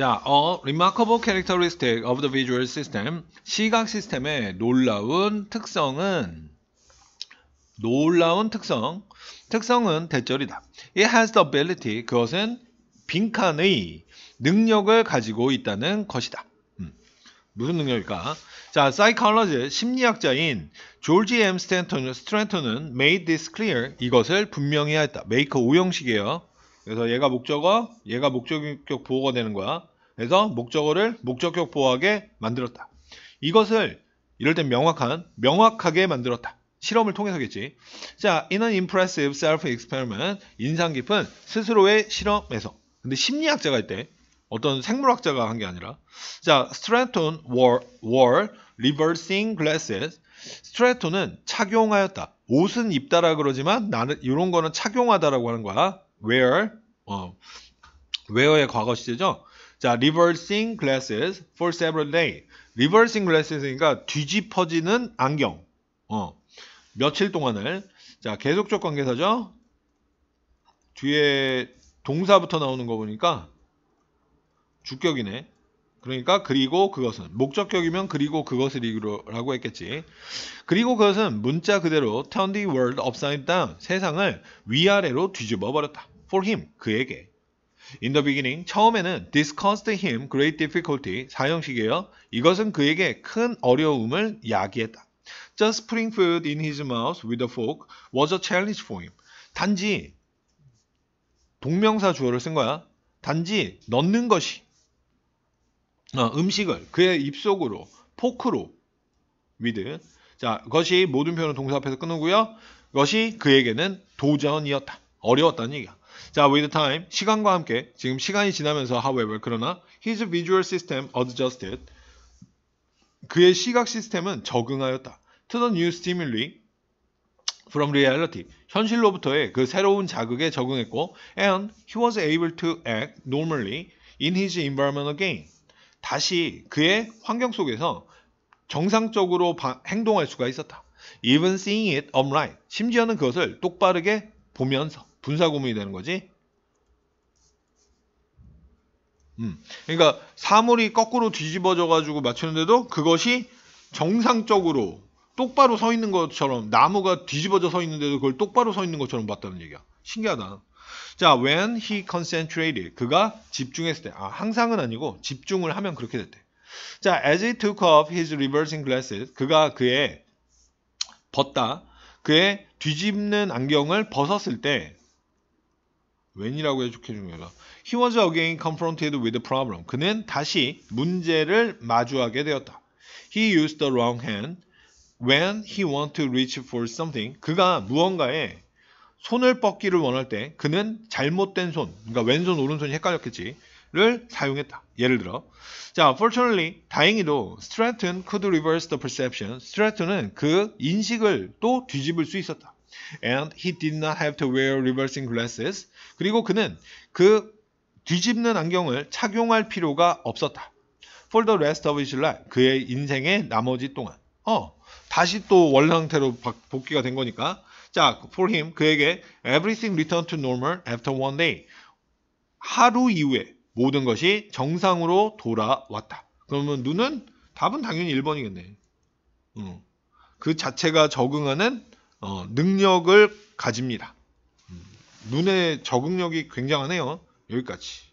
자, a remarkable characteristic of the visual system. 시각 시스템의 놀라운 특성은 놀라운 특성. 특성은 대절이다. It has the ability. 그것은 빈칸의 능력을 가지고 있다는 것이다. 음, 무슨 능력일까? 자, p s y c h o l o g i 심리학자인 조지 M 스탠턴 스트랜턴은 made this clear. 이것을 분명히 했다. 메이커 오형식이에요. 그래서 얘가 목적어, 얘가 목적격 보호가 되는 거야. 그래서 목적어를 목적격 보호하게 만들었다. 이것을 이럴 땐 명확한, 명확하게 만들었다. 실험을 통해서겠지. 자, in an impressive self-experiment, 인상 깊은 스스로의 실험에서. 근데 심리학자가 할 때, 어떤 생물학자가 한 게 아니라. 자, 스트레톤 wore, wore reversing glasses. 스트레톤은 착용하였다. 옷은 입다라 그러지만 나는 이런 거는 착용하다라고 하는 거야. where 어, where의 과거 시제죠. 자, reversing glasses for several days. reversing glasses니까 뒤집어지는 안경. 어, 며칠 동안을 자, 계속적 관계사죠. 뒤에 동사부터 나오는 거 보니까 주격이네. 그러니까 그리고 그것은 목적격이면 그리고 그것을 이기로라고 했겠지. 그리고 그것은 문자 그대로 turn the world upside down 세상을 위아래로 뒤집어 버렸다. for him 그에게. In the beginning 처음에는 this caused him great difficulty 사형식이에요. 이것은 그에게 큰 어려움을 야기했다. Just putting food in his mouth with a fork was a challenge for him. 단지 동명사 주어를 쓴 거야. 단지 넣는 것이 어, 음식을 그의 입속으로 포크로 위드 자 것이 모든 표현을 동사 앞에서 끊으고요 것이 그에게는 도전이었다 어려웠다는 얘기야 자 with time 시간과 함께 지금 시간이 지나면서 however 그러나 his visual system adjusted 그의 시각 시스템은 적응하였다 to the new stimuli from reality 현실로부터의 그 새로운 자극에 적응했고 and he was able to act normally in his environment again 다시 그의 환경 속에서 정상적으로 바, 행동할 수가 있었다. Even seeing it o n l i n e 심지어는 그것을 똑바르게 보면서 분사 구문이 되는 거지. 음. 그러니까 사물이 거꾸로 뒤집어져 가지고 맞추는데도 그것이 정상적으로 똑바로 서 있는 것처럼 나무가 뒤집어져 서 있는데도 그걸 똑바로 서 있는 것처럼 봤다는 얘기야. 신기하다. 자, when he concentrated. 그가 집중했을 때. 아, 항상은 아니고 집중을 하면 그렇게 됐대. 자, as he took off his reversing glasses. 그가 그의 벗다. 그의 뒤집는 안경을 벗었을 때 when이라고 해석해 줍니다. He was again confronted with the problem. 그는 다시 문제를 마주하게 되었다. He used the wrong hand when he wanted to reach for something. 그가 무언가에 손을 뻗기를 원할 때 그는 잘못된 손, 그러니까 왼손 오른손이 헷갈렸겠지를 사용했다. 예를 들어, 자, fortunately, 다행히도 Stratton could reverse the perception. Stratton은 그 인식을 또 뒤집을 수 있었다. And he did not have to wear reversing glasses. 그리고 그는 그 뒤집는 안경을 착용할 필요가 없었다. For the rest of his life, 그의 인생의 나머지 동안. 어, 다시 또 원래 상태로 복귀가 된 거니까 자, for him 그에게 everything returned to normal after one day. 하루 이후에 모든 것이 정상으로 돌아왔다. 그러면 눈은 답은 당연히 1번이겠네. 음. 그 자체가 적응하는 어, 능력을 가집니다. 음. 눈의 적응력이 굉장하네요. 여기까지.